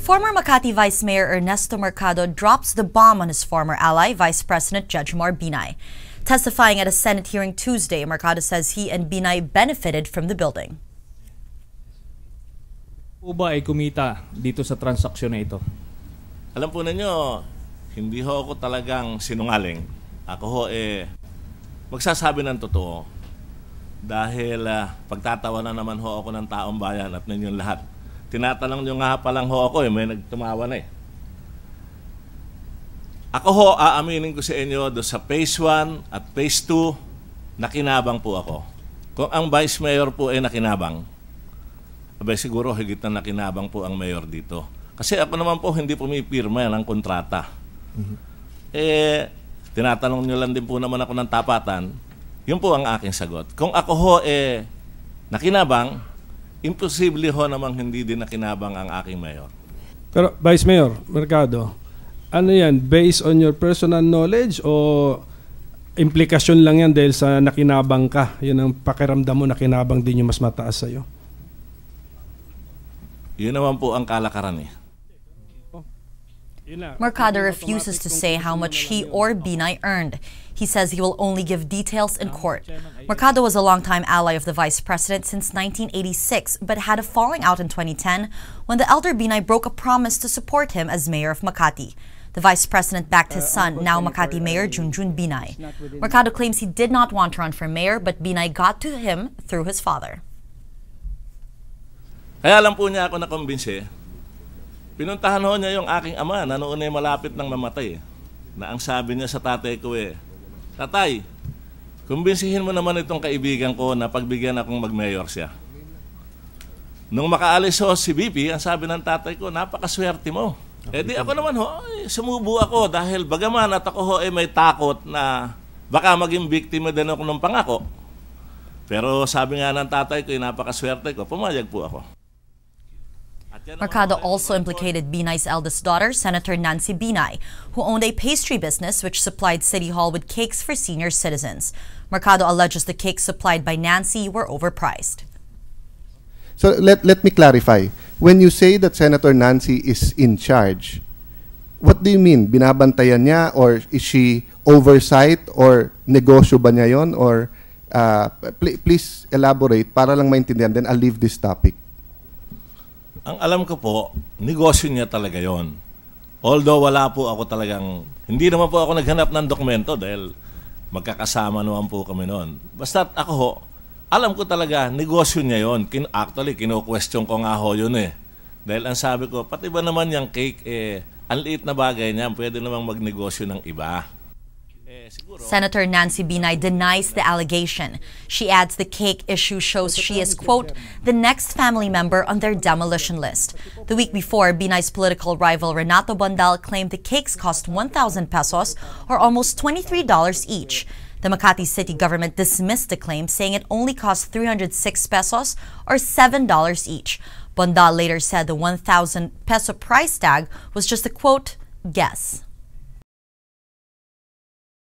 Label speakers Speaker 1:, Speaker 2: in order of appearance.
Speaker 1: Former Makati Vice Mayor Ernesto Mercado drops the bomb on his former ally, Vice President Jejomar Binay. Testifying at a Senate hearing Tuesday, Mercado says he and Binay benefited from the building.
Speaker 2: Po ba ay kumita dito sa transaksyon na ito? Alam po ninyo, hindi ho ako talagang sinungaling. Ako ho eh magsasabi ng totoo. Dahil uh, pagtatawa na naman ho ako ng taong bayan at ninyong lahat Tinatanong nyo nga pa lang ho ako eh, may nagtumawa na eh. Ako ho, aaminin ko sa inyo do sa phase 1 at phase 2, nakinabang po ako. Kung ang vice mayor po ay nakinabang, abay siguro higit na nakinabang po ang mayor dito. Kasi ako naman po hindi pumipirma ng kontrata. Mm-hmm. Eh, tinatanong nyo lang din po naman ako ng tapatan, yun po ang aking sagot. Kung ako ho eh nakinabang, imposible ho namang hindi din nakinabang ang aking mayor. Pero Vice Mayor, Mercado, ano yan, based on your personal knowledge o implikasyon lang yan dahil sa nakinabang ka? Yun ang pakiramdam mo, nakinabang din yung mas mataas sa'yo? Yun naman po ang kalakaran eh.
Speaker 1: Mercado refuses to say how much he or Binay earned. He says he will only give details in um, court. Mercado was a longtime ally of the vice president since 1986, but had a falling out in 2010 when the elder Binay broke a promise to support him as mayor of Makati. The vice president backed his uh, son, now Makati uh, Mayor uh, Junjun Binay. Mercado claims he did not want to run for mayor, but Binay got to him through his father.
Speaker 2: Kaya alam po niya ako nakumbinse. Pinuntahan ho niya yung aking ama na noon ay malapit ng mamatay. Na ang sabi niya sa tatay ko eh, Tatay, kumbinsihin mo naman itong kaibigan ko na pagbigyan akong mag-mayor siya. Nung makaalis ho si BP, ang sabi ng tatay ko, napakaswerte mo. Eh di ako naman ho, sumubo ako dahil bagaman at ako ho ay eh, may takot na baka maging biktima din ako ng pangako. Pero sabi nga ng tatay ko, eh, napakaswerte ko, pumayag po ako.
Speaker 1: Mercado also implicated Binay's eldest daughter, Senator Nancy Binay, who owned a pastry business which supplied City Hall with cakes for senior citizens. Mercado alleges the cakes supplied by Nancy were overpriced.
Speaker 2: So let, let me clarify. When you say that Senator Nancy is in charge, what do you mean? Binabantayan niya or is she oversight or negosyo ba niya yon or uh, pl please elaborate para lang maintindihan then I'll leave this topic. Ang alam ko po, negosyo niya talaga yon. Although wala po ako talagang, hindi naman po ako naghanap ng dokumento dahil magkakasama naman po kami noon. Basta ako ho, alam ko talaga, negosyo niya yon. Kin actually, kino-question ko nga ho yun eh. Dahil ang sabi ko, pati ba naman yung cake eh, ang liit na bagay niya, pwede namang magnegosyo ng iba.
Speaker 1: Senator Nancy Binay denies the allegation. She adds the cake issue shows she is, quote, the next family member on their demolition list. The week before, Binay's political rival Renato Bondal claimed the cakes cost 1,000 pesos or almost $23 each. The Makati city government dismissed the claim, saying it only cost 306 pesos or $7 each. Bondal later said the 1,000 peso price tag was just a quote, guess.